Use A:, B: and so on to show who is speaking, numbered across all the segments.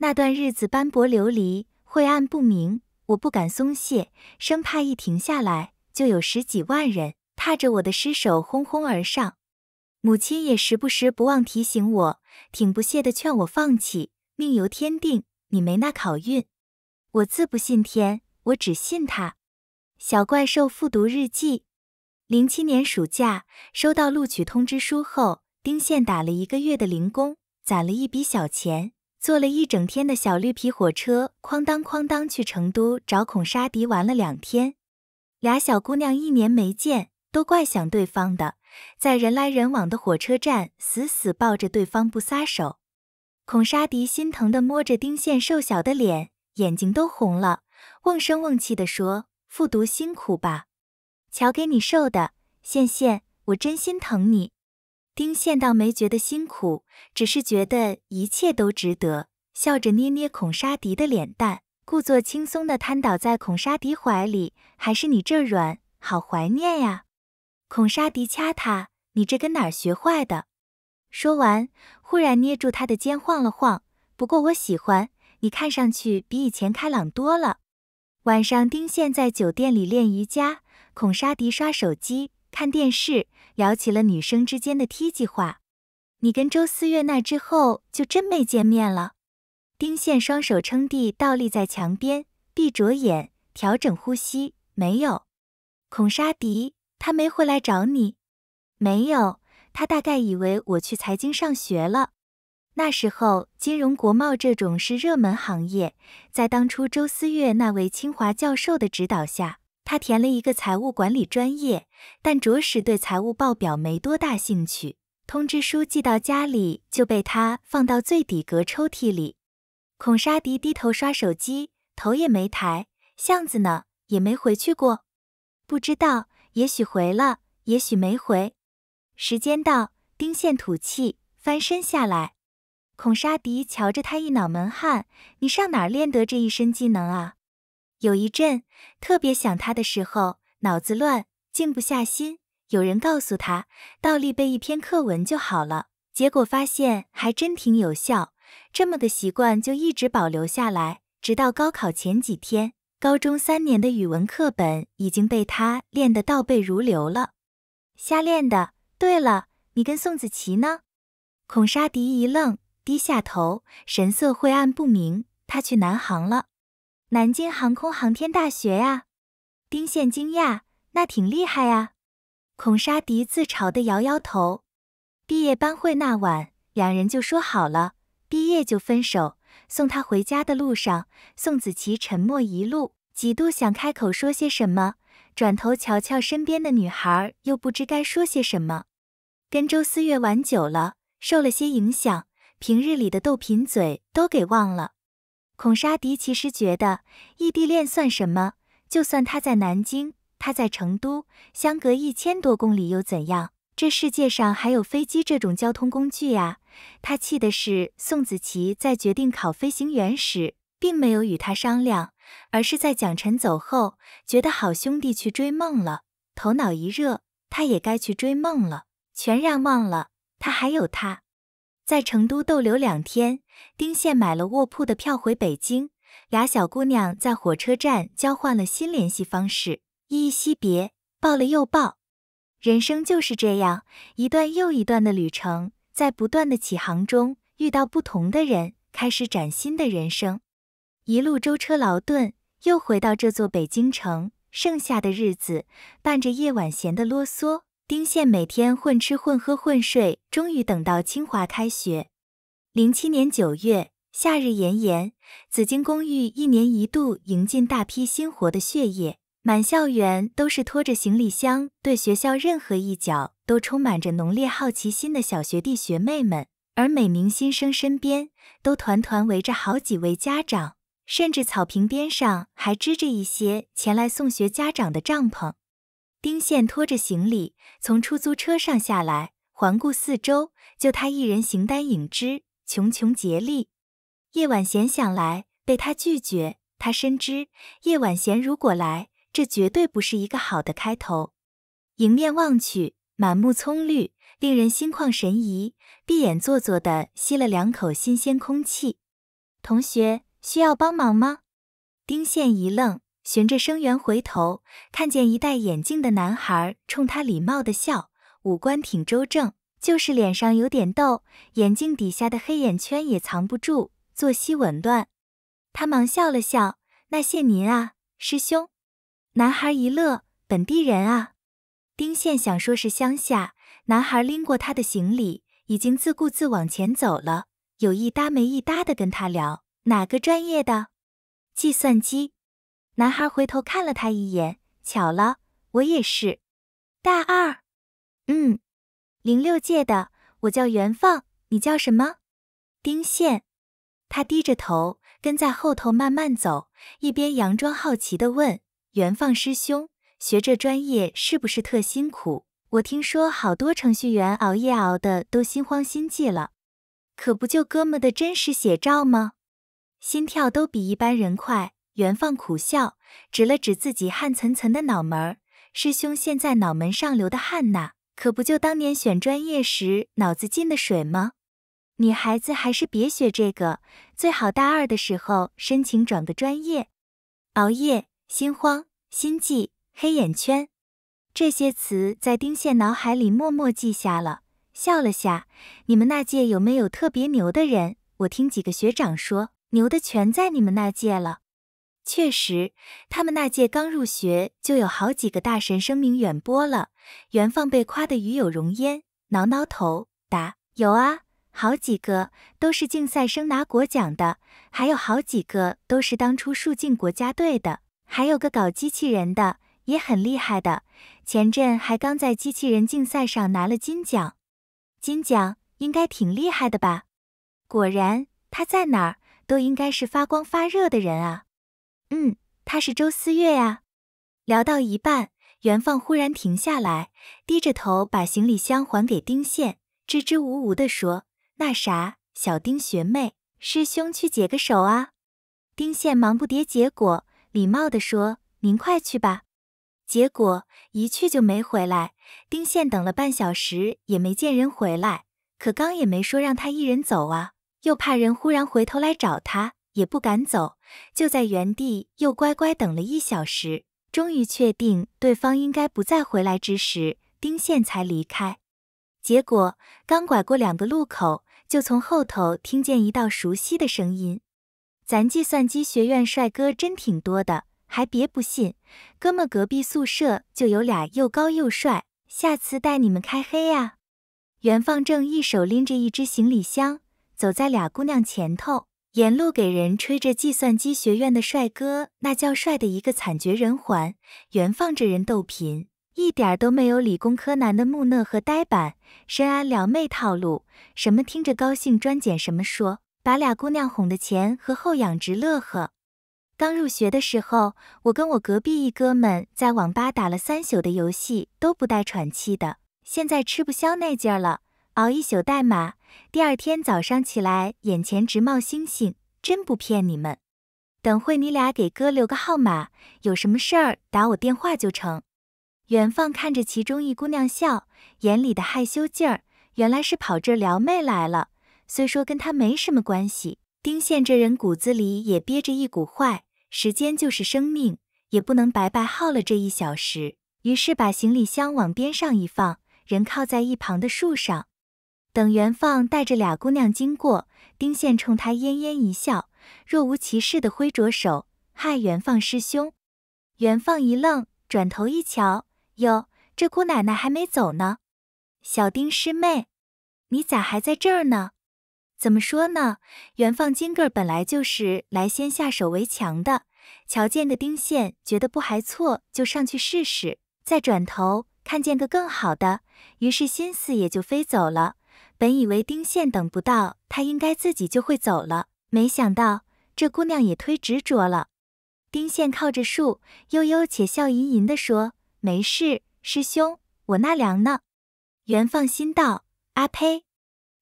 A: 那段日子斑驳流离晦暗不明，我不敢松懈，生怕一停下来就有十几万人踏着我的尸首轰轰而上。母亲也时不时不忘提醒我，挺不屑的劝我放弃，命由天定，你没那考运。我自不信天，我只信他。小怪兽复读日记：零七年暑假收到录取通知书后，丁宪打了一个月的零工，攒了一笔小钱。坐了一整天的小绿皮火车，哐当哐当去成都找孔莎迪玩了两天。俩小姑娘一年没见，都怪想对方的，在人来人往的火车站，死死抱着对方不撒手。孔莎迪心疼的摸着丁羡瘦小的脸，眼睛都红了，瓮声瓮气的说：“复读辛苦吧？瞧给你瘦的，羡羡，我真心疼你。”丁宪倒没觉得辛苦，只是觉得一切都值得，笑着捏捏孔莎迪的脸蛋，故作轻松地瘫倒在孔莎迪怀里。还是你这软，好怀念呀！孔莎迪掐他，你这跟哪儿学坏的？说完，忽然捏住他的肩晃了晃。不过我喜欢你，看上去比以前开朗多了。晚上，丁宪在酒店里练瑜伽，孔莎迪刷手机。看电视，聊起了女生之间的 T 计划。你跟周思月那之后就真没见面了。丁宪双手撑地，倒立在墙边，闭着眼调整呼吸。没有。孔莎迪，他没回来找你。没有，他大概以为我去财经上学了。那时候，金融、国贸这种是热门行业，在当初周思月那位清华教授的指导下。他填了一个财务管理专业，但着实对财务报表没多大兴趣。通知书寄到家里就被他放到最底格抽屉里。孔沙迪低头刷手机，头也没抬。巷子呢？也没回去过？不知道，也许回了，也许没回。时间到，丁宪吐气，翻身下来。孔沙迪瞧着他一脑门汗：“你上哪儿练得这一身技能啊？”有一阵特别想他的时候，脑子乱，静不下心。有人告诉他，倒立背一篇课文就好了。结果发现还真挺有效，这么个习惯就一直保留下来，直到高考前几天。高中三年的语文课本已经被他练得倒背如流了。瞎练的。对了，你跟宋子琪呢？孔莎迪一愣，低下头，神色晦暗不明。他去南航了。南京航空航天大学呀，丁宪惊讶，那挺厉害呀。孔莎迪自嘲的摇摇头。毕业班会那晚，两人就说好了，毕业就分手。送他回家的路上，宋子琪沉默一路，几度想开口说些什么，转头瞧瞧身边的女孩，又不知该说些什么。跟周思月玩久了，受了些影响，平日里的斗贫嘴都给忘了。孔莎迪其实觉得异地恋算什么？就算他在南京，他在成都，相隔一千多公里又怎样？这世界上还有飞机这种交通工具呀！他气的是宋子琪在决定考飞行员时，并没有与他商量，而是在蒋晨走后，觉得好兄弟去追梦了，头脑一热，他也该去追梦了，全然忘了他还有他在成都逗留两天。丁宪买了卧铺的票回北京，俩小姑娘在火车站交换了新联系方式，依依惜别，抱了又抱。人生就是这样，一段又一段的旅程，在不断的起航中遇到不同的人，开始崭新的人生。一路舟车劳顿，又回到这座北京城。剩下的日子，伴着夜晚闲的啰嗦，丁宪每天混吃混喝混睡，终于等到清华开学。零七年九月，夏日炎炎，紫荆公寓一年一度迎进大批新活的血液，满校园都是拖着行李箱，对学校任何一角都充满着浓烈好奇心的小学弟学妹们。而每名新生身边都团团围着好几位家长，甚至草坪边上还支着一些前来送学家长的帐篷。丁宪拖着行李从出租车上下来，环顾四周，就他一人形单影只。穷穷竭力，叶晚贤想来，被他拒绝。他深知，叶晚贤如果来，这绝对不是一个好的开头。迎面望去，满目葱绿，令人心旷神怡。闭眼做作的吸了两口新鲜空气。同学，需要帮忙吗？丁宪一愣，循着声源回头，看见一戴眼镜的男孩冲他礼貌的笑，五官挺周正。就是脸上有点痘，眼镜底下的黑眼圈也藏不住，作息紊乱。他忙笑了笑，那谢您啊，师兄。男孩一乐，本地人啊。丁宪想说是乡下。男孩拎过他的行李，已经自顾自往前走了，有一搭没一搭的跟他聊。哪个专业的？计算机。男孩回头看了他一眼，巧了，我也是大二。嗯。零六届的，我叫袁放，你叫什么？丁宪。他低着头跟在后头慢慢走，一边佯装好奇地问：“袁放师兄，学这专业是不是特辛苦？我听说好多程序员熬夜熬的都心慌心悸了，可不就哥们的真实写照吗？心跳都比一般人快。”袁放苦笑，指了指自己汗涔涔的脑门儿：“师兄现在脑门上流的汗呐。”可不就当年选专业时脑子进的水吗？女孩子还是别学这个，最好大二的时候申请转个专业。熬夜、心慌、心悸、黑眼圈，这些词在丁宪脑海里默默记下了，笑了下。你们那届有没有特别牛的人？我听几个学长说，牛的全在你们那届了。确实，他们那届刚入学就有好几个大神声名远播了。元放被夸的与有荣焉，挠挠头答：“有啊，好几个都是竞赛生拿国奖的，还有好几个都是当初数进国家队的，还有个搞机器人的，也很厉害的。前阵还刚在机器人竞赛上拿了金奖，金奖应该挺厉害的吧？果然他在哪儿都应该是发光发热的人啊。”嗯，他是周思月呀。聊到一半，元放忽然停下来，低着头把行李箱还给丁宪，支支吾吾地说：“那啥，小丁学妹，师兄去解个手啊。”丁宪忙不迭，结果礼貌地说：“您快去吧。”结果一去就没回来。丁宪等了半小时也没见人回来，可刚也没说让他一人走啊，又怕人忽然回头来找他。也不敢走，就在原地又乖乖等了一小时。终于确定对方应该不再回来之时，丁宪才离开。结果刚拐过两个路口，就从后头听见一道熟悉的声音：“咱计算机学院帅哥真挺多的，还别不信，哥们隔壁宿舍就有俩又高又帅。下次带你们开黑呀！”袁放正一手拎着一只行李箱，走在俩姑娘前头。沿路给人吹着计算机学院的帅哥，那叫帅的一个惨绝人寰。原放着人逗贫，一点都没有理工科男的木讷和呆板，深谙撩妹套路，什么听着高兴专捡什么说，把俩姑娘哄得前和后仰直乐呵。刚入学的时候，我跟我隔壁一哥们在网吧打了三宿的游戏都不带喘气的，现在吃不消那劲儿了。熬一宿代码，第二天早上起来眼前直冒星星，真不骗你们。等会你俩给哥留个号码，有什么事儿打我电话就成。远放看着其中一姑娘笑，眼里的害羞劲儿，原来是跑这撩妹来了。虽说跟他没什么关系，丁宪这人骨子里也憋着一股坏。时间就是生命，也不能白白耗了这一小时。于是把行李箱往边上一放，人靠在一旁的树上。等元放带着俩姑娘经过，丁宪冲他嫣嫣一笑，若无其事的挥着手：“嗨，元放师兄。”元放一愣，转头一瞧，哟，这姑奶奶还没走呢。小丁师妹，你咋还在这儿呢？怎么说呢？元放今个儿本来就是来先下手为强的，瞧见个丁宪觉得不还错，就上去试试，再转头看见个更好的，于是心思也就飞走了。本以为丁羡等不到他，应该自己就会走了。没想到这姑娘也忒执着了。丁羡靠着树，悠悠且笑吟吟地说：“没事，师兄，我纳凉呢。”元放心道：“阿呸，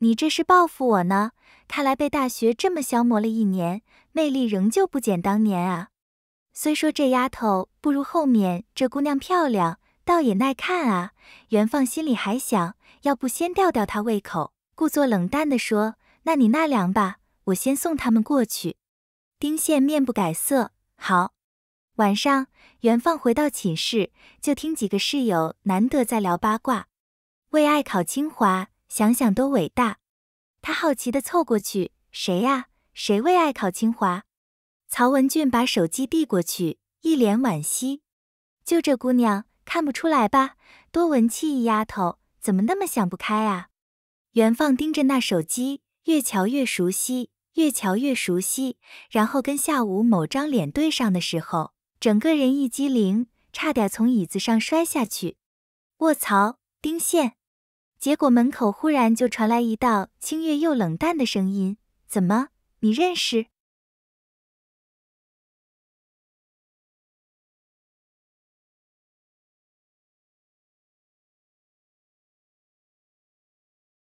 A: 你这是报复我呢？看来被大学这么消磨了一年，魅力仍旧不减当年啊。虽说这丫头不如后面这姑娘漂亮。”倒也耐看啊，元放心里还想要不先吊吊他胃口，故作冷淡地说：“那你纳凉吧，我先送他们过去。”丁宪面不改色，好。晚上，元放回到寝室，就听几个室友难得在聊八卦，为爱考清华，想想都伟大。他好奇地凑过去，谁呀？谁为爱考清华？曹文俊把手机递过去，一脸惋惜，就这姑娘。看不出来吧，多文气一丫头，怎么那么想不开啊？袁放盯着那手机，越瞧越熟悉，越瞧越熟悉，然后跟下午某张脸对上的时候，整个人一激灵，差点从椅子上摔下去。卧槽，丁宪！结果门口忽然就传来一道清越又冷淡的声音：“怎么，你认识？”